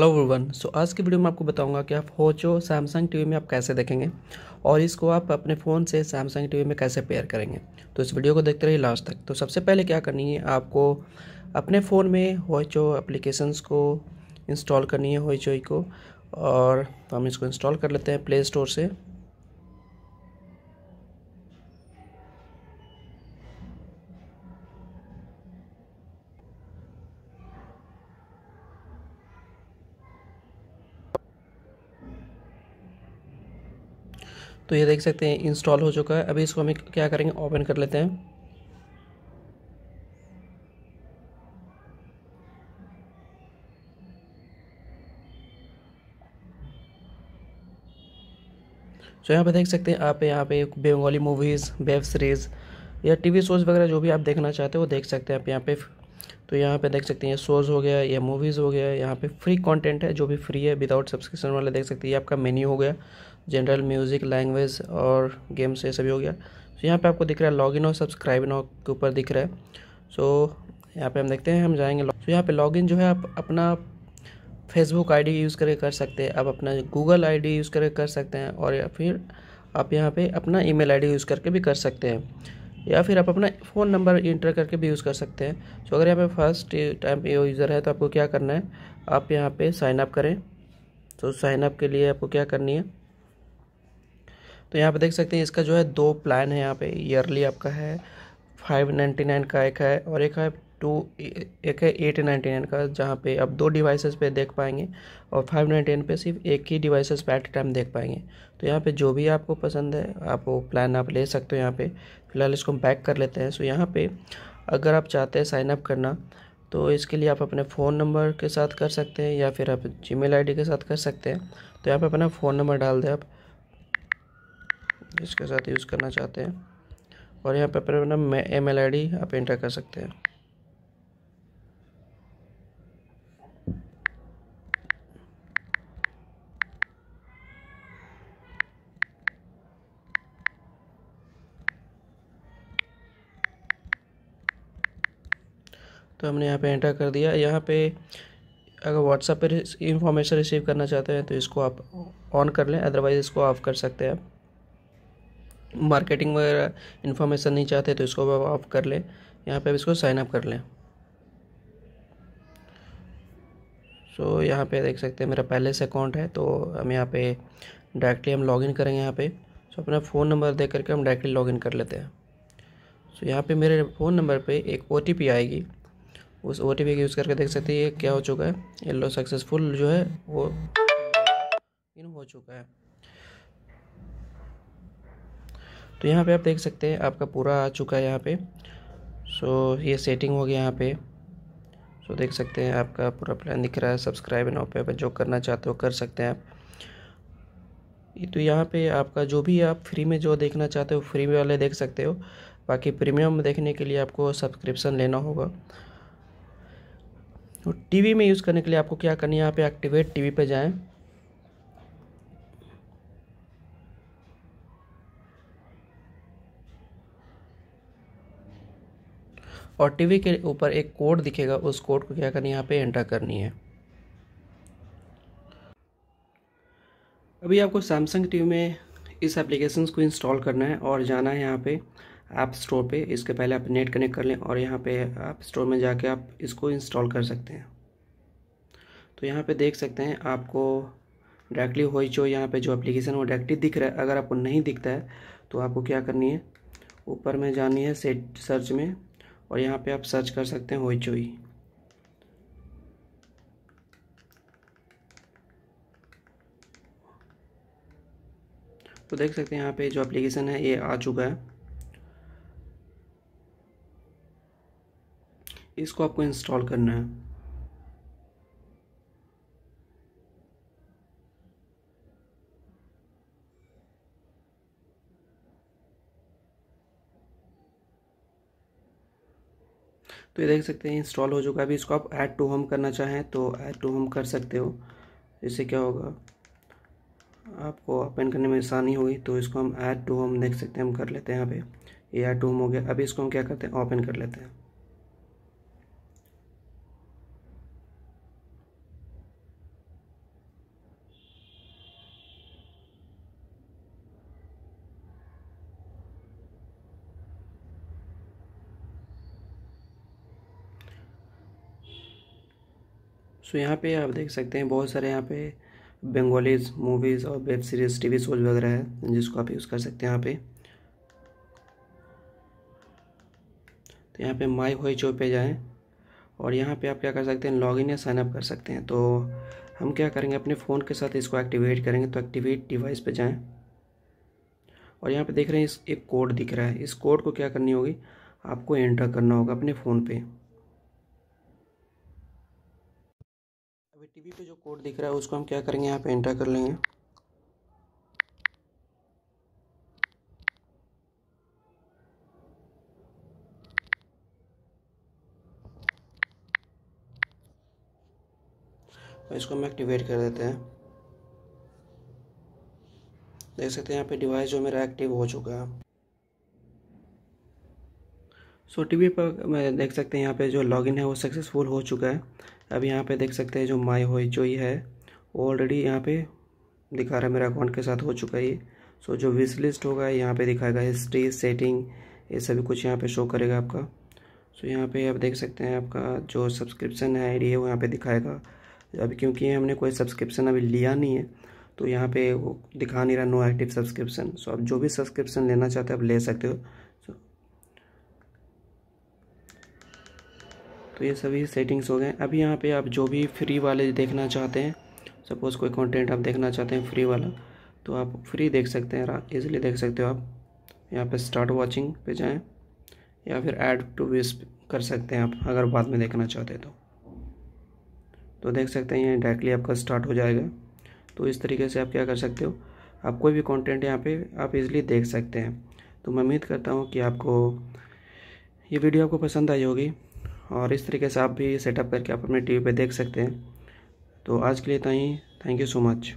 hello everyone so आज की video में आपको बताऊंगा कि आप होचो सैमसंग टीवी में आप कैसे देखेंगे और इसको आप अपने फ़ोन से सैमसंग टीवी में कैसे पेयर करेंगे तो इस वीडियो को देखते रहिए लास्ट तक तो सबसे पहले क्या करनी है आपको अपने फ़ोन में होचो एप्लीकेशंस को इंस्टॉल करनी है होचो को और हम इसको इंस्टॉल कर लेते हैं प्ले स्टोर से तो ये देख सकते हैं इंस्टॉल हो चुका है अभी इसको हम क्या करेंगे ओपन कर लेते हैं तो यहाँ पे देख सकते हैं आप यहाँ पे बंगाली मूवीज़ वेब सीरीज़ या टीवी शोज़ वगैरह जो भी आप देखना चाहते हो देख सकते हैं आप यहाँ पे तो यहाँ पे देख सकते हैं शोज़ हो गया या मूवीज़ हो गया यहाँ पे फ्री कंटेंट है जो भी फ्री है विदाउट सब्सक्रिप्शन वाले देख सकते हैं ये आपका मेन्यू हो गया जनरल म्यूज़िक लैंग्वेज और गेम्स ये सभी हो गया तो यहाँ पे आपको दिख रहा है लॉगिन और सब्सक्राइब नाउ के ऊपर दिख रहा है सो यहाँ पे हम देखते हैं हम जाएंगे तो यहाँ पे लॉगिन जो है आप अपना फेसबुक आई यूज़ करके कर सकते हैं आप अपना गूगल आई यूज़ करके कर सकते हैं और या फिर आप यहाँ पर अपना ई मेल यूज़ करके भी कर सकते हैं या फिर आप अपना फ़ोन नंबर इंटर करके भी यूज़ कर सकते हैं सो अगर यहाँ पे फर्स्ट टाइम पे यूज़र है तो आपको क्या करना है आप यहाँ पे साइन अप करें तो साइन अप के लिए आपको क्या करनी है तो यहाँ पे देख सकते हैं इसका जो है दो प्लान है यहाँ पे ईयरली आपका है फाइव नाइन्टी नाइन का एक है और एक है टू एक है एट नाइन्टी नाइन का जहाँ पे आप दो डिवाइसेस पे देख पाएंगे और फाइव नाइन्टी नाइन पर सिर्फ एक ही डिवाइसेस पे एट टाइम देख पाएंगे तो यहाँ पे जो भी आपको पसंद है आप वो प्लान आप ले सकते हो यहाँ पे फिलहाल इसको हम बैक कर लेते हैं सो यहाँ पे अगर आप चाहते हैं साइन अप करना तो इसके लिए आप अपने फ़ोन नंबर के साथ कर सकते हैं या फिर आप जी मेल के साथ कर सकते हैं तो यहाँ पर अपना फ़ोन नंबर डाल दें आप इसके साथ यूज़ करना चाहते हैं और यहाँ पर अपना एम एल आप इंटर कर सकते हैं तो हमने यहाँ पे एंटर कर दिया यहाँ पे अगर व्हाट्सएप पर इंफॉर्मेशन रिसीव करना चाहते हैं तो इसको आप ऑन कर लें अदरवाइज़ इसको ऑफ़ कर सकते हैं आप मार्केटिंग वगैरह इन्फॉर्मेशन नहीं चाहते तो इसको आप ऑफ कर लें यहाँ पे आप इसको साइनअप कर लें सो so, यहाँ पे देख सकते हैं मेरा पहले से अकाउंट है तो हम यहाँ पे डायरेक्टली हम लॉगिन करेंगे यहाँ पे सो so, अपना फ़ोन नंबर दे करके हम डायरेक्टली लॉगिन कर लेते हैं सो so, यहाँ पे मेरे फ़ोन नंबर पे एक ओ आएगी उस ओ का यूज़ करके देख सकते हैं ये क्या हो चुका है येल्लो सक्सेसफुल जो है वो इन हो चुका है तो यहाँ पे आप देख सकते हैं आपका पूरा आ चुका है यहाँ पे सो so, ये सेटिंग हो गया यहाँ पे सो so, देख सकते हैं आपका पूरा प्लान दिख रहा है सब्सक्राइब एंड ऑप पे जो करना चाहते हो कर सकते हैं आप तो यहाँ पे आपका जो भी आप फ्री में जो देखना चाहते हो फ्री में वाले देख सकते हो बाकी प्रीमियम देखने के लिए आपको सब्सक्रिप्शन लेना होगा तो टीवी में यूज़ करने के लिए आपको क्या करनी है यहाँ पे एक्टिवेट टीवी पे जाएं और टीवी के ऊपर एक कोड दिखेगा उस कोड को क्या करनी है यहाँ पे एंटर करनी है अभी आपको सैमसंग टीवी में इस एप्लीकेशन को इंस्टॉल करना है और जाना है यहाँ पे ऐप स्टोर पे इसके पहले आप नेट कनेक्ट कर लें और यहाँ पे ऐप स्टोर में जाके आप इसको इंस्टॉल कर सकते हैं तो यहाँ पे देख सकते हैं आपको डायरेक्टली हो चो यहाँ पे जो एप्लीकेशन वो डायरेक्टली दिख रहा है अगर आपको नहीं दिखता है तो आपको क्या करनी है ऊपर में जानी है सेट सर्च में और यहाँ पे आप सर्च कर सकते हैं चोई तो देख सकते हैं यहाँ पे जो एप्लीकेशन है ये आ चुका है इसको आपको इंस्टॉल करना है तो ये देख सकते हैं इंस्टॉल हो चुका है अभी इसको आप ऐड टू होम करना चाहें तो ऐड टू होम कर सकते हो इससे क्या होगा आपको ओपन करने में आसानी होगी तो इसको हम ऐड टू होम देख सकते हैं हम कर लेते हैं यहाँ पे ये ऐड टू होम हो गया अभी इसको हम क्या करते हैं ओपन कर लेते हैं सो यहाँ पे आप देख सकते हैं बहुत सारे यहाँ पे बंगालीज मूवीज़ और वेब सीरीज़ टीवी शोज वगैरह है जिसको आप यूज़ कर सकते हैं यहाँ पे तो यहाँ पे माई हुई चो पे जाएँ और यहाँ पे आप क्या कर सकते हैं लॉगिन या साइनअप कर सकते हैं तो हम क्या करेंगे अपने फ़ोन के साथ इसको एक्टिवेट करेंगे तो एक्टिवेट डिवाइस पे जाएँ और यहाँ पे देख रहे हैं इस एक कोड दिख रहा है इस कोड को क्या करनी होगी आपको एंटर करना होगा अपने फ़ोन पे अभी टीवी पे जो कोड दिख रहा है उसको हम क्या करेंगे यहाँ पे एंटर कर लेंगे इसको हम एक्टिवेट कर देते हैं देख सकते हैं यहाँ पे डिवाइस जो मेरा एक्टिव हो चुका है सो टी वी पर देख सकते हैं यहाँ पे जो लॉगिन है वो सक्सेसफुल हो चुका है अब यहाँ पे देख सकते हैं जो माई हो जो ही है ऑलरेडी यहाँ पे दिखा रहा है मेरा अकाउंट के साथ हो चुका है ये सो जो विश लिस्ट होगा यहाँ पे दिखाएगा हिस्ट्री सेटिंग ये सभी कुछ यहाँ पे शो करेगा आपका सो यहाँ पे आप देख सकते हैं आपका जो सब्सक्रिप्शन है आई वो यहाँ पर दिखाएगा अभी क्योंकि हमने कोई सब्सक्रिप्शन अभी लिया नहीं है तो यहाँ पे वो दिखा नहीं रहा नो एक्टिव सब्सक्रिप्शन सो आप जो भी सब्सक्रिप्शन लेना चाहते हो आप ले सकते हो तो ये सभी सेटिंग्स हो गए अभी यहाँ पे आप जो भी फ्री वाले देखना चाहते हैं सपोज़ कोई कंटेंट आप देखना चाहते हैं फ्री वाला तो आप फ्री देख सकते हैं इजीली देख सकते हो आप यहाँ पे स्टार्ट वाचिंग पे जाएं या फिर ऐड टू विस कर सकते हैं आप अगर बाद में देखना चाहते हैं तो तो देख सकते हैं ये डायरेक्टली आपका स्टार्ट हो जाएगा तो इस तरीके से आप क्या कर सकते हो आप कोई भी कॉन्टेंट यहाँ पर आप इज़िली देख सकते हैं तो मैं उम्मीद करता हूँ कि आपको ये वीडियो आपको पसंद आई होगी और इस तरीके से आप भी सेटअप करके आप अपने टीवी पे देख सकते हैं तो आज के लिए इतना ही थैंक यू सो मच